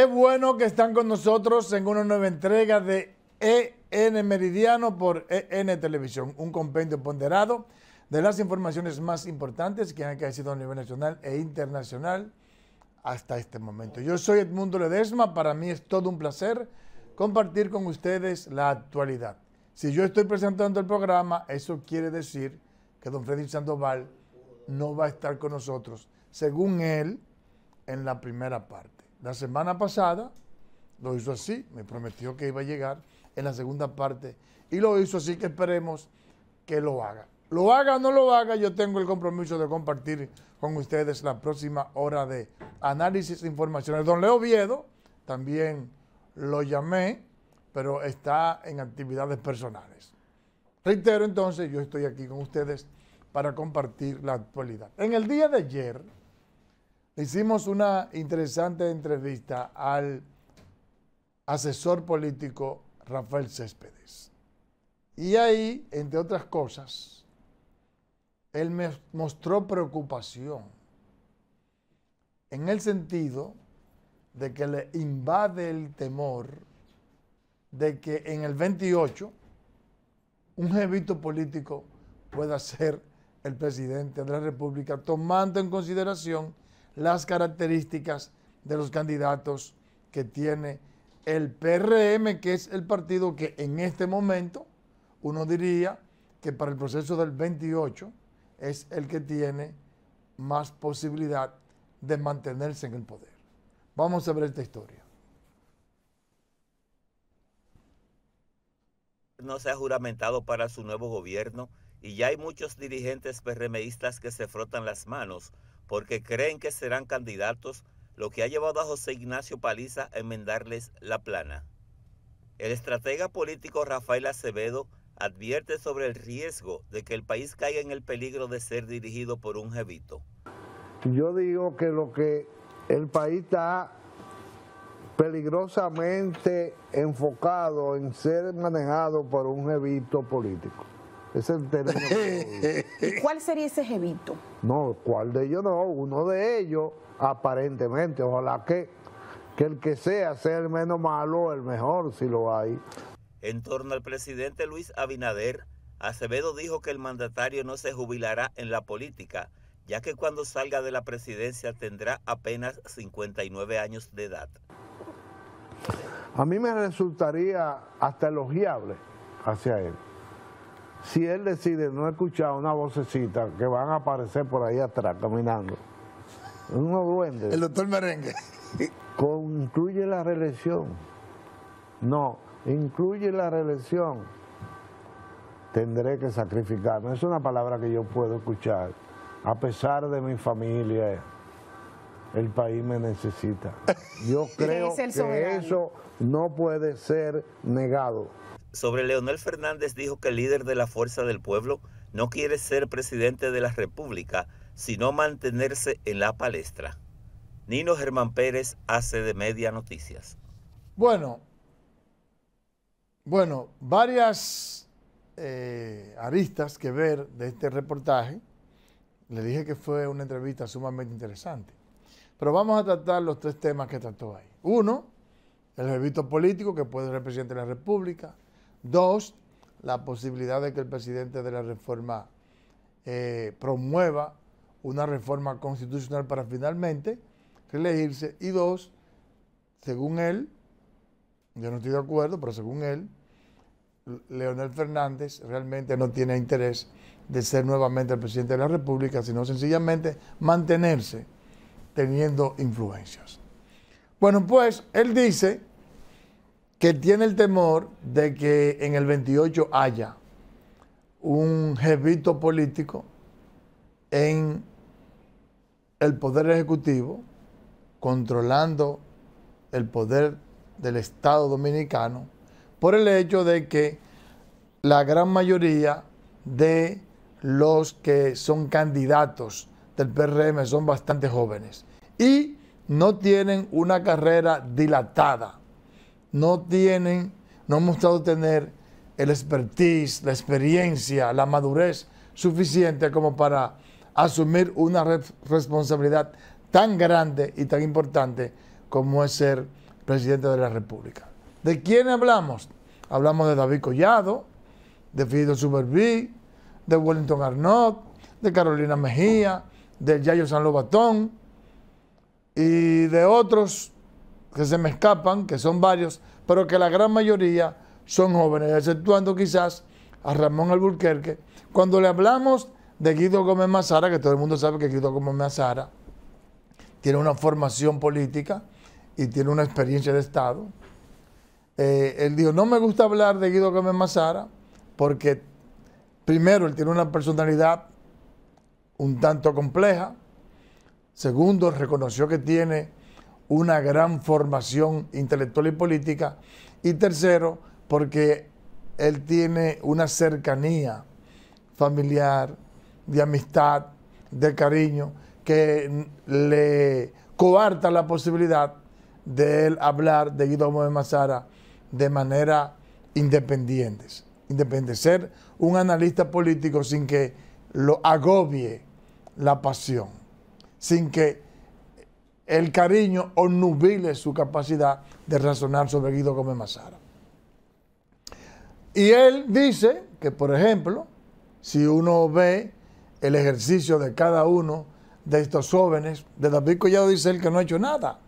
Qué bueno que están con nosotros en una nueva entrega de EN Meridiano por EN Televisión, un compendio ponderado de las informaciones más importantes que han sido a nivel nacional e internacional hasta este momento. Yo soy Edmundo Ledesma, para mí es todo un placer compartir con ustedes la actualidad. Si yo estoy presentando el programa, eso quiere decir que don Freddy Sandoval no va a estar con nosotros, según él, en la primera parte. La semana pasada lo hizo así, me prometió que iba a llegar en la segunda parte y lo hizo así que esperemos que lo haga. Lo haga o no lo haga, yo tengo el compromiso de compartir con ustedes la próxima hora de análisis e información. Don Leo Viedo también lo llamé, pero está en actividades personales. Reitero entonces, yo estoy aquí con ustedes para compartir la actualidad. En el día de ayer, Hicimos una interesante entrevista al asesor político Rafael Céspedes. Y ahí, entre otras cosas, él me mostró preocupación en el sentido de que le invade el temor de que en el 28 un jevito político pueda ser el presidente de la República, tomando en consideración las características de los candidatos que tiene el PRM, que es el partido que en este momento uno diría que para el proceso del 28 es el que tiene más posibilidad de mantenerse en el poder. Vamos a ver esta historia. No se ha juramentado para su nuevo gobierno y ya hay muchos dirigentes PRMistas que se frotan las manos porque creen que serán candidatos, lo que ha llevado a José Ignacio Paliza a enmendarles la plana. El estratega político Rafael Acevedo advierte sobre el riesgo de que el país caiga en el peligro de ser dirigido por un jevito. Yo digo que lo que el país está peligrosamente enfocado en ser manejado por un jevito político. Es el ¿Y cuál sería ese jevito? No, cuál de ellos no, uno de ellos, aparentemente. Ojalá que, que el que sea sea el menos malo, el mejor, si lo hay. En torno al presidente Luis Abinader, Acevedo dijo que el mandatario no se jubilará en la política, ya que cuando salga de la presidencia tendrá apenas 59 años de edad. A mí me resultaría hasta elogiable hacia él si él decide no escuchar una vocecita que van a aparecer por ahí atrás caminando, uno duendes. El doctor Merengue. Concluye la reelección. No, incluye la reelección. Tendré que sacrificarme. Es una palabra que yo puedo escuchar. A pesar de mi familia, el país me necesita. Yo creo que eso no puede ser negado sobre Leonel Fernández dijo que el líder de la Fuerza del Pueblo no quiere ser presidente de la República, sino mantenerse en la palestra. Nino Germán Pérez hace de Media Noticias. Bueno, bueno, varias eh, aristas que ver de este reportaje. Le dije que fue una entrevista sumamente interesante. Pero vamos a tratar los tres temas que trató ahí. Uno, el evento político que puede ser presidente de la República. Dos, la posibilidad de que el presidente de la reforma eh, promueva una reforma constitucional para finalmente reelegirse. Y dos, según él, yo no estoy de acuerdo, pero según él, Leonel Fernández realmente no tiene interés de ser nuevamente el presidente de la República, sino sencillamente mantenerse teniendo influencias. Bueno, pues él dice que tiene el temor de que en el 28 haya un jefito político en el poder ejecutivo controlando el poder del Estado dominicano por el hecho de que la gran mayoría de los que son candidatos del PRM son bastante jóvenes y no tienen una carrera dilatada no tienen, no han mostrado tener el expertise, la experiencia, la madurez suficiente como para asumir una responsabilidad tan grande y tan importante como es ser presidente de la República. ¿De quién hablamos? Hablamos de David Collado, de Fidel Superví, de Wellington Arnott, de Carolina Mejía, de Yayo San Lobatón y de otros que se me escapan, que son varios, pero que la gran mayoría son jóvenes, exceptuando quizás a Ramón Alburquerque. Cuando le hablamos de Guido Gómez Mazara, que todo el mundo sabe que Guido Gómez Mazara tiene una formación política y tiene una experiencia de Estado, eh, él dijo, no me gusta hablar de Guido Gómez Mazara porque primero él tiene una personalidad un tanto compleja, segundo reconoció que tiene una gran formación intelectual y política. Y tercero, porque él tiene una cercanía familiar, de amistad, de cariño, que le coarta la posibilidad de él hablar de Guido de Mazara de manera independiente. Independiente, ser un analista político sin que lo agobie la pasión, sin que el cariño o su capacidad de razonar sobre Guido Gómez Mazara. Y él dice que, por ejemplo, si uno ve el ejercicio de cada uno de estos jóvenes, de David Collado dice él que no ha hecho nada.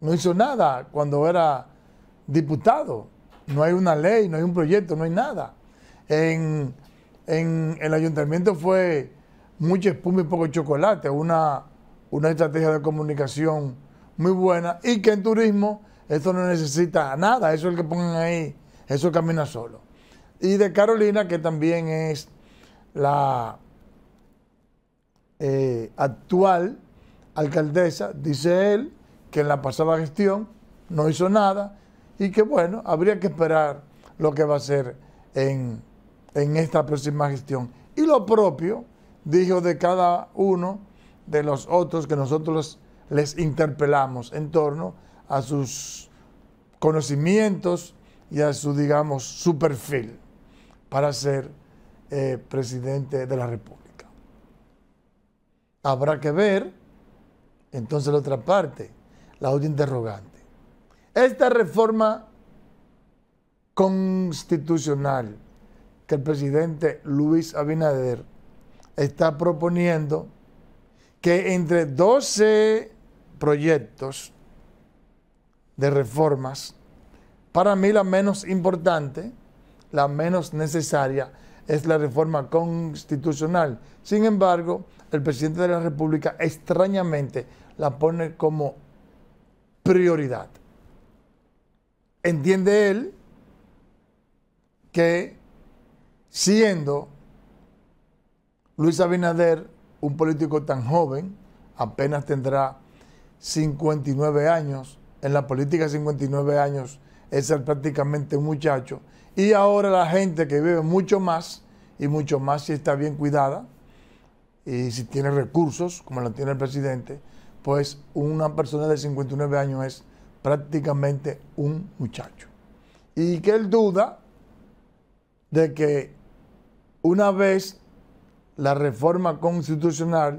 No hizo nada cuando era diputado. No hay una ley, no hay un proyecto, no hay nada. En, el ayuntamiento fue mucha espuma y poco chocolate, una una estrategia de comunicación muy buena y que en turismo esto no necesita nada, eso es el que pongan ahí, eso camina solo. Y de Carolina, que también es la eh, actual alcaldesa, dice él que en la pasada gestión no hizo nada y que bueno, habría que esperar lo que va a hacer en, en esta próxima gestión. Y lo propio, dijo de cada uno, de los otros que nosotros les interpelamos en torno a sus conocimientos y a su, digamos, su perfil para ser eh, presidente de la República. Habrá que ver, entonces, la otra parte, la otra interrogante. Esta reforma constitucional que el presidente Luis Abinader está proponiendo que entre 12 proyectos de reformas, para mí la menos importante, la menos necesaria, es la reforma constitucional. Sin embargo, el presidente de la República extrañamente la pone como prioridad. Entiende él que siendo Luis Abinader un político tan joven, apenas tendrá 59 años, en la política 59 años es ser prácticamente un muchacho, y ahora la gente que vive mucho más, y mucho más si está bien cuidada, y si tiene recursos, como lo tiene el presidente, pues una persona de 59 años es prácticamente un muchacho. Y que él duda de que una vez la reforma constitucional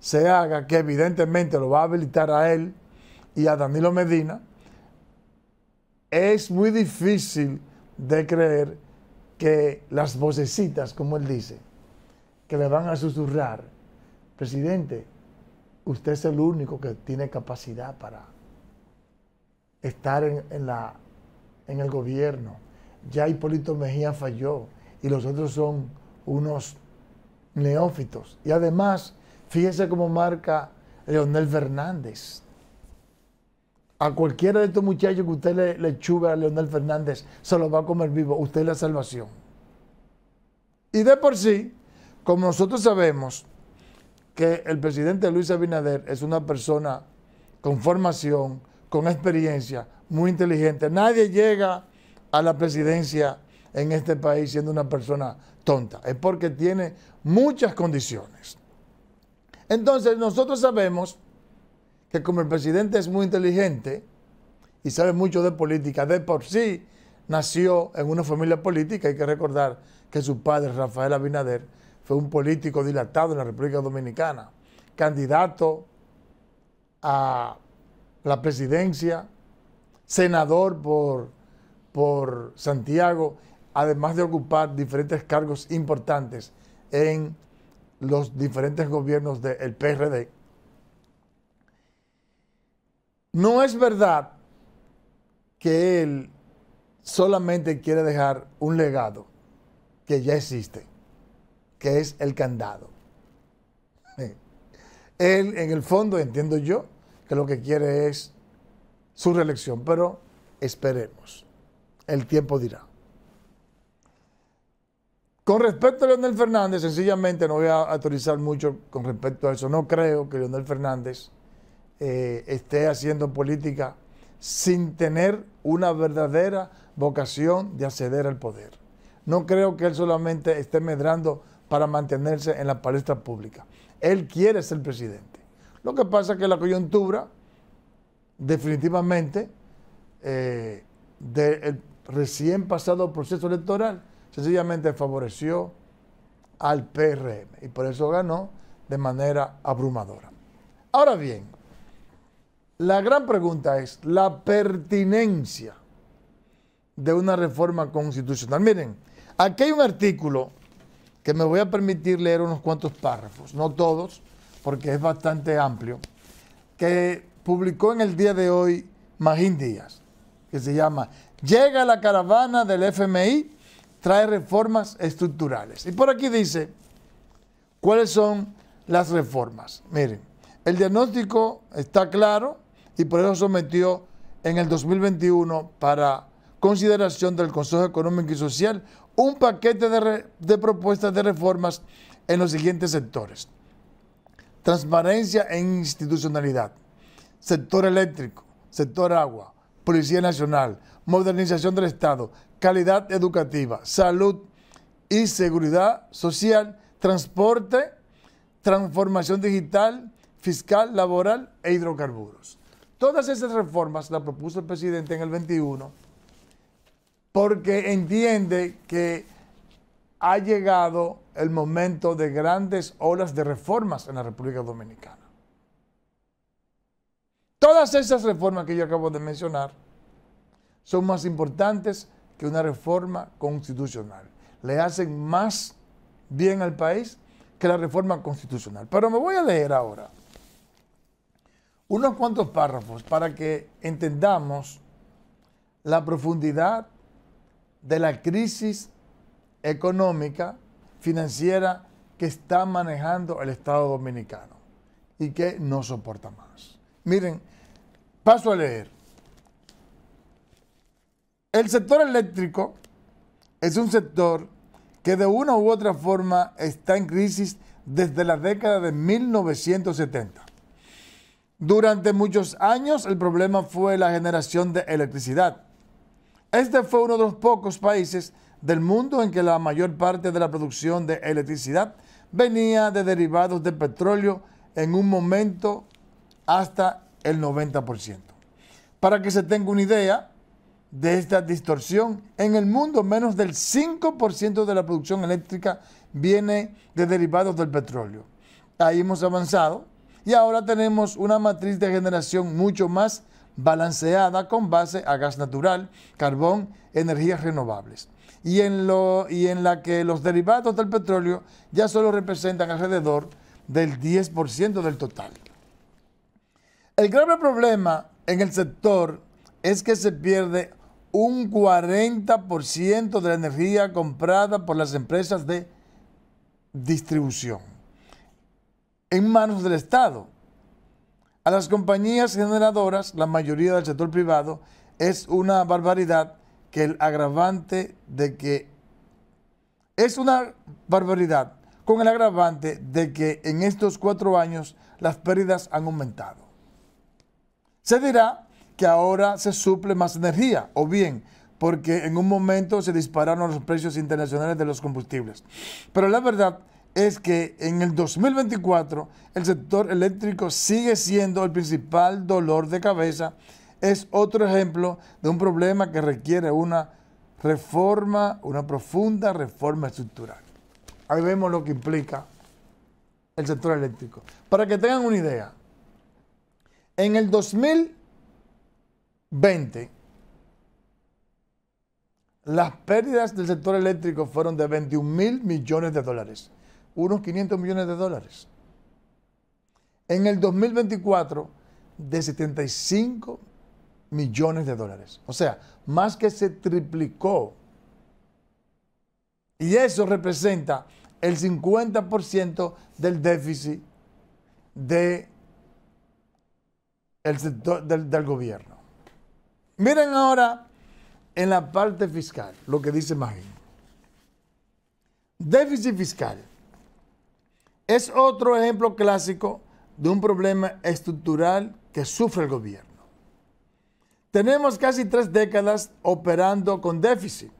se haga, que evidentemente lo va a habilitar a él y a Danilo Medina, es muy difícil de creer que las vocecitas, como él dice, que le van a susurrar, presidente, usted es el único que tiene capacidad para estar en, la, en el gobierno. Ya Hipólito Mejía falló y los otros son unos neófitos. Y además, fíjese cómo marca Leonel Fernández. A cualquiera de estos muchachos que usted le, le a Leonel Fernández, se lo va a comer vivo. Usted es la salvación. Y de por sí, como nosotros sabemos que el presidente Luis Abinader es una persona con formación, con experiencia, muy inteligente. Nadie llega a la presidencia en este país siendo una persona es porque tiene muchas condiciones. Entonces nosotros sabemos que como el presidente es muy inteligente y sabe mucho de política, de por sí nació en una familia política, hay que recordar que su padre, Rafael Abinader, fue un político dilatado en la República Dominicana, candidato a la presidencia, senador por, por Santiago además de ocupar diferentes cargos importantes en los diferentes gobiernos del PRD, no es verdad que él solamente quiere dejar un legado que ya existe, que es el candado. Él, en el fondo, entiendo yo, que lo que quiere es su reelección, pero esperemos. El tiempo dirá. Con respecto a Leonel Fernández, sencillamente no voy a autorizar mucho con respecto a eso. No creo que Leonel Fernández eh, esté haciendo política sin tener una verdadera vocación de acceder al poder. No creo que él solamente esté medrando para mantenerse en la palestra pública. Él quiere ser presidente. Lo que pasa es que la coyuntura, definitivamente, eh, del recién pasado proceso electoral, sencillamente favoreció al PRM y por eso ganó de manera abrumadora. Ahora bien, la gran pregunta es la pertinencia de una reforma constitucional. Miren, aquí hay un artículo que me voy a permitir leer unos cuantos párrafos, no todos, porque es bastante amplio, que publicó en el día de hoy Magín Díaz, que se llama Llega la caravana del FMI trae reformas estructurales. Y por aquí dice, ¿cuáles son las reformas? Miren, el diagnóstico está claro y por eso sometió en el 2021 para consideración del Consejo Económico y Social un paquete de, propuestas de reformas en los siguientes sectores. Transparencia e institucionalidad, sector eléctrico, sector agua, Policía Nacional, modernización del Estado, calidad educativa, salud y seguridad social, transporte, transformación digital, fiscal, laboral e hidrocarburos. Todas esas reformas las propuso el presidente en el 21 porque entiende que ha llegado el momento de grandes olas de reformas en la República Dominicana. Todas esas reformas que yo acabo de mencionar son más importantes que una reforma constitucional. Le hacen más bien al país que la reforma constitucional. Pero me voy a leer ahora unos cuantos párrafos para que entendamos la profundidad de la crisis económica, financiera que está manejando el Estado dominicano y que no soporta más. Miren, Paso a leer. El sector eléctrico es un sector que de una u otra forma está en crisis desde la década de 1970. Durante muchos años el problema fue la generación de electricidad. Este fue uno de los pocos países del mundo en que la mayor parte de la producción de electricidad venía de derivados de petróleo en un momento hasta el 90%. Para que se tenga una idea de esta distorsión, en el mundo menos del 5% de la producción eléctrica viene de derivados del petróleo. Ahí hemos avanzado y ahora tenemos una matriz de generación mucho más balanceada con base a gas natural, carbón, energías renovables. Y en, lo, y en la que los derivados del petróleo ya solo representan alrededor del 10% del total. El grave problema en el sector es que se pierde un 40% de la energía comprada por las empresas de distribución en manos del Estado. A las compañías generadoras, la mayoría del sector privado, es una barbaridad que el agravante de que es una barbaridad con el agravante de que en estos cuatro años las pérdidas han aumentado. Se dirá que ahora se suple más energía, o bien porque en un momento se dispararon los precios internacionales de los combustibles. Pero la verdad es que en el 2024 el sector eléctrico sigue siendo el principal dolor de cabeza. Es otro ejemplo de un problema que requiere una reforma, una profunda reforma estructural. Ahí vemos lo que implica el sector eléctrico. Para que tengan una idea, en el 2020, las pérdidas del sector eléctrico fueron de 21 mil millones de dólares, unos 500 millones de dólares. En el 2024, de 75 millones de dólares. O sea, más que se triplicó. Y eso representa el 50% del déficit de sector del, gobierno. Miren ahora en la parte fiscal lo que dice Magín. Déficit fiscal es otro ejemplo clásico de un problema estructural que sufre el gobierno. Tenemos casi tres décadas operando con déficit.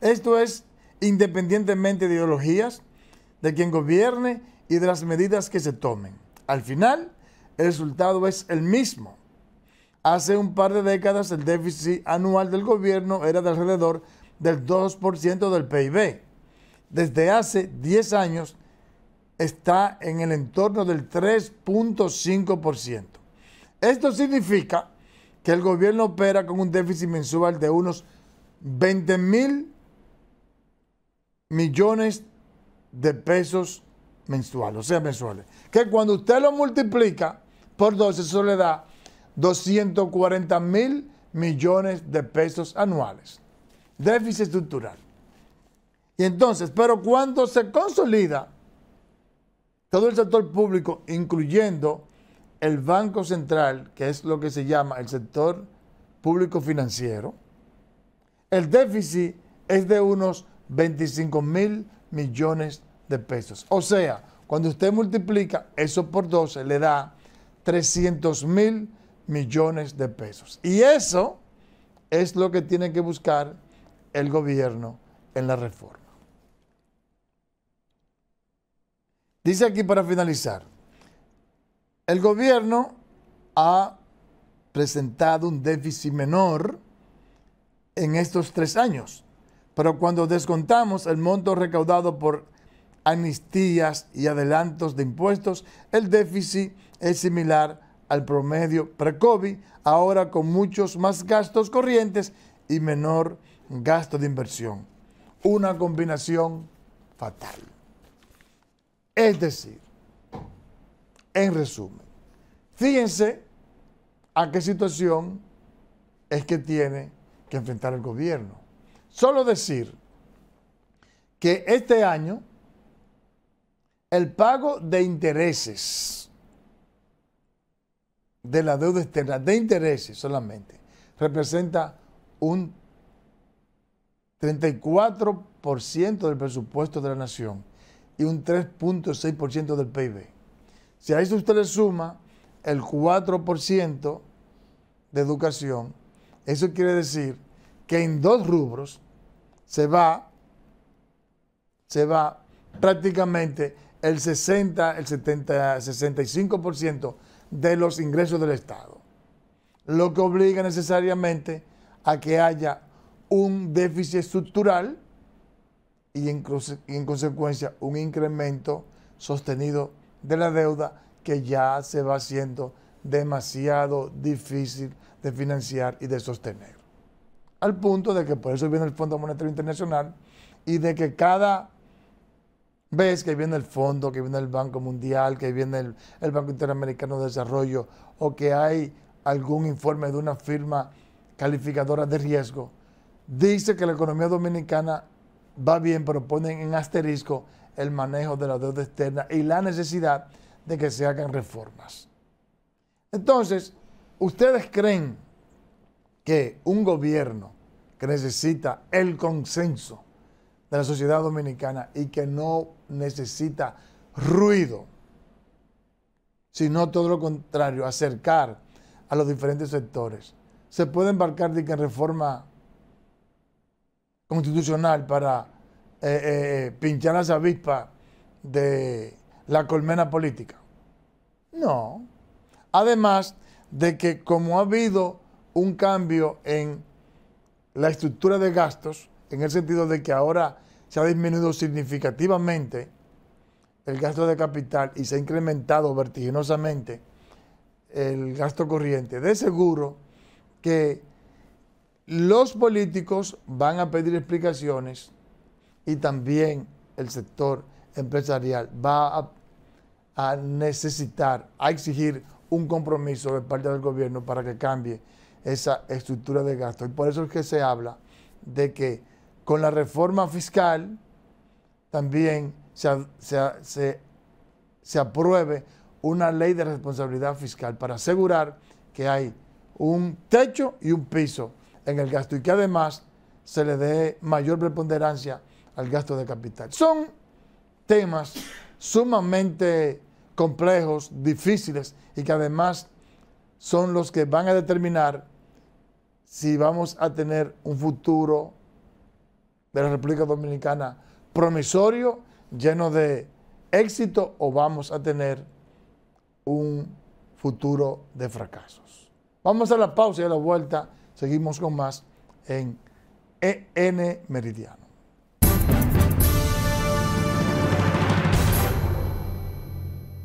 Esto es independientemente de ideologías, de quien gobierne y de las medidas que se tomen. Al final, el resultado es el mismo. Hace un par de décadas el déficit anual del gobierno era de alrededor del 2% del PIB. Desde hace 10 años está en el entorno del 3.5%. Esto significa que el gobierno opera con un déficit mensual de unos 20 mil millones de pesos mensuales, o sea, mensuales. Que cuando usted lo multiplica por 12, eso le da 240 mil millones de pesos anuales. Déficit estructural. Y entonces, pero cuando se consolida todo el sector público, incluyendo el Banco Central, que es lo que se llama el sector público financiero, el déficit es de unos 25 mil millones de pesos. O sea, cuando usted multiplica eso por 12, le da 300 mil millones de pesos. Y eso es lo que tiene que buscar el gobierno en la reforma. Dice aquí para finalizar, el gobierno ha presentado un déficit menor en estos tres años, pero cuando descontamos el monto recaudado por amnistías y adelantos de impuestos, el déficit es similar al promedio pre-COVID, ahora con muchos más gastos corrientes y menor gasto de inversión. Una combinación fatal. Es decir, en resumen, fíjense a qué situación es que tiene que enfrentar el gobierno. Solo decir que este año el pago de intereses de la deuda externa de intereses solamente representa un 34% del presupuesto de la nación y un 3.6% del PIB. Si a eso usted le suma el 4% de educación, eso quiere decir que en dos rubros se va, se va prácticamente el 60, el 70, 65% de los ingresos del Estado, lo que obliga necesariamente a que haya un déficit estructural y en, consecuencia un incremento sostenido de la deuda que ya se va haciendo demasiado difícil de financiar y de sostener. Al punto de que por eso viene el Fondo Monetario Internacional y de que cada ves que viene el fondo, que viene el Banco Mundial, que viene el, Banco Interamericano de Desarrollo, o que hay algún informe de una firma calificadora de riesgo, dice que la economía dominicana va bien, pero ponen en asterisco el manejo de la deuda externa y la necesidad de que se hagan reformas. Entonces, ¿ustedes creen que un gobierno que necesita el consenso de la sociedad dominicana y que no necesita ruido, sino todo lo contrario, acercar a los diferentes sectores. Se puede embarcar en reforma constitucional para eh, eh, eh, pinchar las avispas de la colmena política. No. Además de que como ha habido un cambio en la estructura de gastos, en el sentido de que ahora se ha disminuido significativamente el gasto de capital y se ha incrementado vertiginosamente el gasto corriente, de seguro que los políticos van a pedir explicaciones y también el sector empresarial va a, necesitar, a exigir un compromiso de parte del gobierno para que cambie esa estructura de gasto. Y por eso es que se habla de que con la reforma fiscal también se, apruebe una ley de responsabilidad fiscal para asegurar que hay un techo y un piso en el gasto y que además se le dé mayor preponderancia al gasto de capital. Son temas sumamente complejos, difíciles y que además son los que van a determinar si vamos a tener un futuro de la República Dominicana promisorio, lleno de éxito, o vamos a tener un futuro de fracasos. Vamos a la pausa y a la vuelta seguimos con más en EN Meridiano.